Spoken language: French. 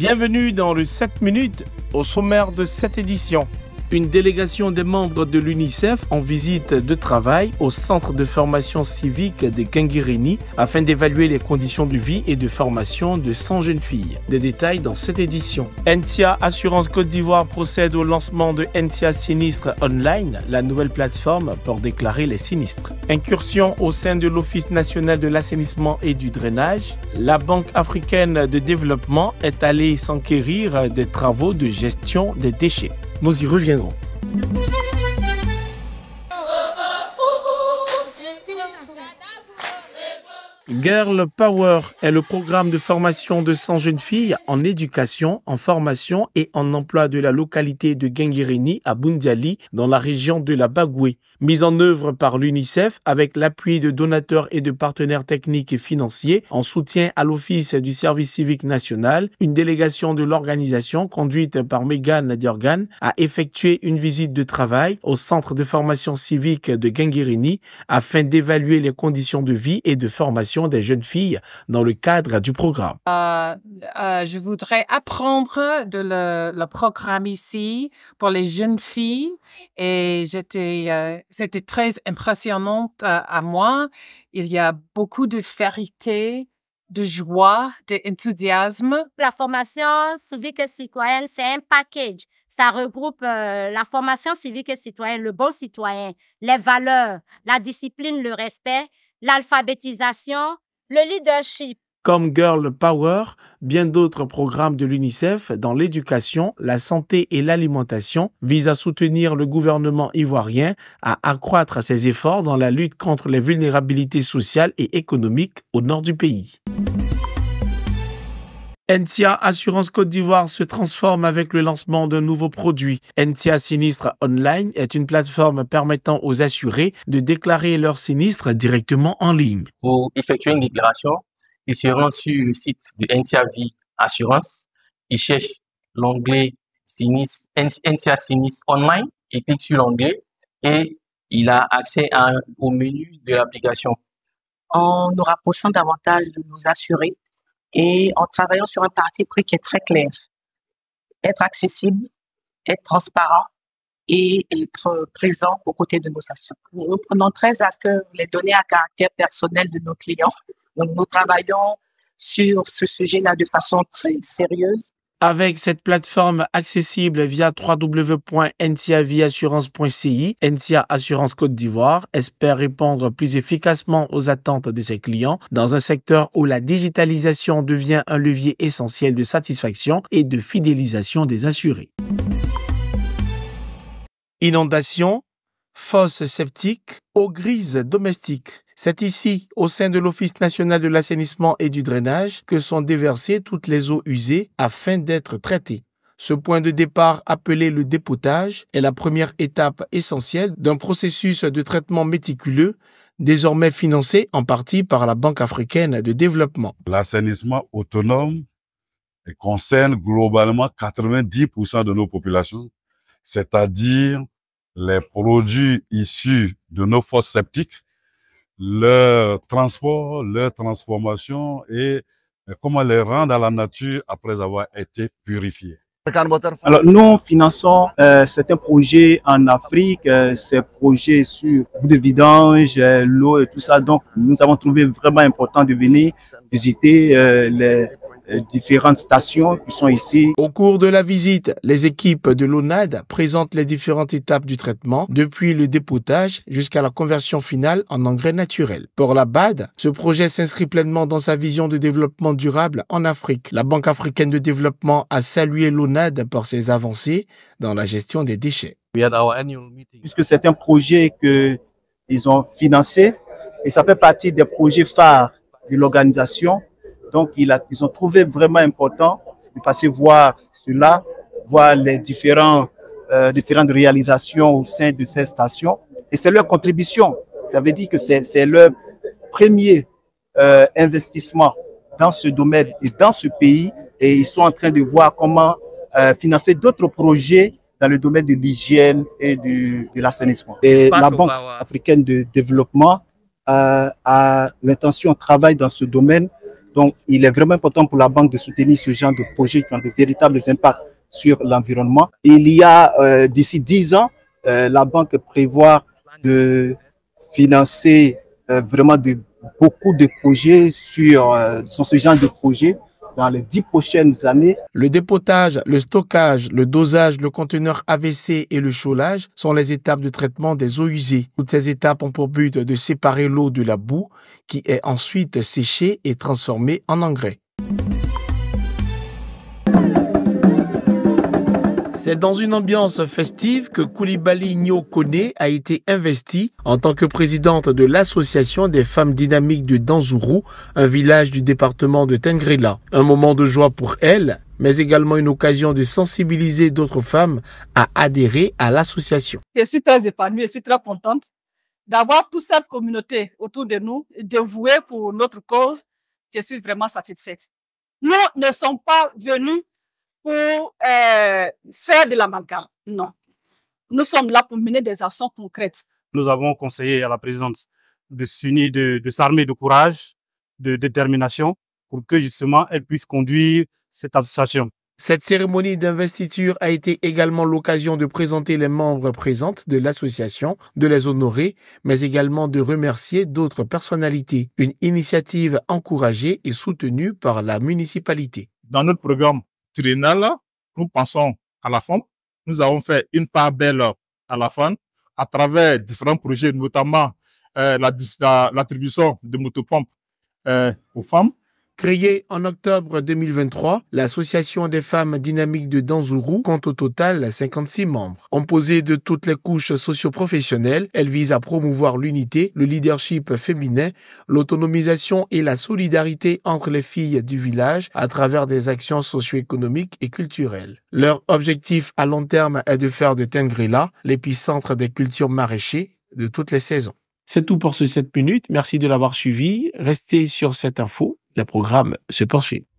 Bienvenue dans le 7 minutes au sommaire de cette édition une délégation des membres de l'UNICEF en visite de travail au centre de formation civique de Kangirini afin d'évaluer les conditions de vie et de formation de 100 jeunes filles. Des détails dans cette édition. NCA Assurance Côte d'Ivoire procède au lancement de NCA Sinistre Online, la nouvelle plateforme pour déclarer les sinistres. Incursion au sein de l'Office national de l'assainissement et du drainage, la Banque africaine de développement est allée s'enquérir des travaux de gestion des déchets. Nous y reviendrons. Girl Power est le programme de formation de 100 jeunes filles en éducation, en formation et en emploi de la localité de Gengirini à Bundiali dans la région de la Bagoué. Mise en œuvre par l'UNICEF avec l'appui de donateurs et de partenaires techniques et financiers en soutien à l'Office du service civique national, une délégation de l'organisation conduite par Megan Diorgan a effectué une visite de travail au centre de formation civique de Gengirini afin d'évaluer les conditions de vie et de formation des jeunes filles dans le cadre du programme. Euh, euh, je voudrais apprendre le, programme ici pour les jeunes filles et j'étais, euh, c'était très impressionnant à moi. Il y a beaucoup de vérité de joie, d'enthousiasme. La formation civique et citoyenne, c'est un package. Ça regroupe la formation civique et citoyenne, le bon citoyen, les valeurs, la discipline, le respect l'alphabétisation, le leadership. Comme Girl Power, bien d'autres programmes de l'UNICEF dans l'éducation, la santé et l'alimentation visent à soutenir le gouvernement ivoirien à accroître ses efforts dans la lutte contre les vulnérabilités sociales et économiques au nord du pays. NCA Assurance Côte d'Ivoire se transforme avec le lancement d'un nouveau produit. NCA Sinistre Online est une plateforme permettant aux assurés de déclarer leur sinistre directement en ligne. Pour effectuer une déclaration, il se rend sur le site de NCA Vie Assurance. Il cherche l'onglet sinistre, Sinistre Online. Ils clique sur l'onglet et il a accès au menu de l'application. En nous rapprochant davantage de nos assurés, et en travaillant sur un parti pris qui est très clair. Être accessible, être transparent et être euh, présent aux côtés de nos actions. Nous prenons très à cœur les données à caractère personnel de nos clients. Donc, nous travaillons sur ce sujet-là de façon très sérieuse avec cette plateforme accessible via www.ncaviassurance.ci, NCA Assurance Côte d'Ivoire espère répondre plus efficacement aux attentes de ses clients dans un secteur où la digitalisation devient un levier essentiel de satisfaction et de fidélisation des assurés. Inondation fosses septiques, aux grises domestiques. C'est ici, au sein de l'Office national de l'assainissement et du drainage, que sont déversées toutes les eaux usées afin d'être traitées. Ce point de départ, appelé le dépotage, est la première étape essentielle d'un processus de traitement méticuleux, désormais financé en partie par la Banque africaine de développement. L'assainissement autonome concerne globalement 90% de nos populations, c'est-à-dire les produits issus de nos fosses septiques, leur transport, leur transformation et euh, comment les rendre à la nature après avoir été purifiés. Alors, nous finançons euh, certains projets en Afrique, euh, ces projets sur bout de vidange, euh, l'eau et tout ça. Donc, nous avons trouvé vraiment important de venir visiter les euh, différentes stations qui sont ici. Au cours de la visite, les équipes de l'ONAD présentent les différentes étapes du traitement, depuis le dépotage jusqu'à la conversion finale en engrais naturel. Pour la BAD, ce projet s'inscrit pleinement dans sa vision de développement durable en Afrique. La Banque africaine de développement a salué l'ONAD pour ses avancées dans la gestion des déchets. Puisque c'est un projet qu'ils ont financé et ça fait partie des projets phares de l'organisation, donc, ils ont trouvé vraiment important de passer voir cela, voir les différents, différents euh, différentes réalisations au sein de ces stations. Et c'est leur contribution. Ça veut dire que c'est leur premier euh, investissement dans ce domaine et dans ce pays. Et ils sont en train de voir comment euh, financer d'autres projets dans le domaine de l'hygiène et de, l'assainissement. Et la Banque africaine de développement a l'intention, travaille dans ce domaine donc, il est vraiment important pour la banque de soutenir ce genre de projets qui ont de véritables impacts sur l'environnement. Il y a euh, d'ici 10 ans, euh, la banque prévoit de financer euh, vraiment de, beaucoup de projets sur, sur ce genre de projets les dix prochaines années. Le dépotage, le stockage, le dosage, le conteneur AVC et le chaulage sont les étapes de traitement des eaux usées. Toutes ces étapes ont pour but de séparer l'eau de la boue qui est ensuite séchée et transformée en engrais. C'est dans une ambiance festive que Koulibaly Nyokone a été investie en tant que présidente de l'association des femmes dynamiques de Danzourou, un village du département de Tengrela. Un moment de joie pour elle, mais également une occasion de sensibiliser d'autres femmes à adhérer à l'association. Je suis très épanouie, je suis très contente d'avoir toute cette communauté autour de nous, dévouée pour notre cause. Je suis vraiment satisfaite. Nous ne sommes pas venus pour euh, faire de l'amalgame. Non. Nous sommes là pour mener des actions concrètes. Nous avons conseillé à la présidente de s'unir, de, de s'armer de courage, de détermination, pour que justement elle puisse conduire cette association. Cette cérémonie d'investiture a été également l'occasion de présenter les membres présents de l'association, de les honorer, mais également de remercier d'autres personnalités, une initiative encouragée et soutenue par la municipalité. Dans notre programme, Trinale, nous pensons à la femme. Nous avons fait une part belle à la femme à travers différents projets, notamment euh, l'attribution de motopompes euh, aux femmes. Créée en octobre 2023, l'Association des femmes dynamiques de Danzourou compte au total 56 membres. Composée de toutes les couches socioprofessionnelles, elle vise à promouvoir l'unité, le leadership féminin, l'autonomisation et la solidarité entre les filles du village à travers des actions socio-économiques et culturelles. Leur objectif à long terme est de faire de Tengrila l'épicentre des cultures maraîchées de toutes les saisons. C'est tout pour ce 7 minutes. Merci de l'avoir suivi. Restez sur cette info le programme se poursuit.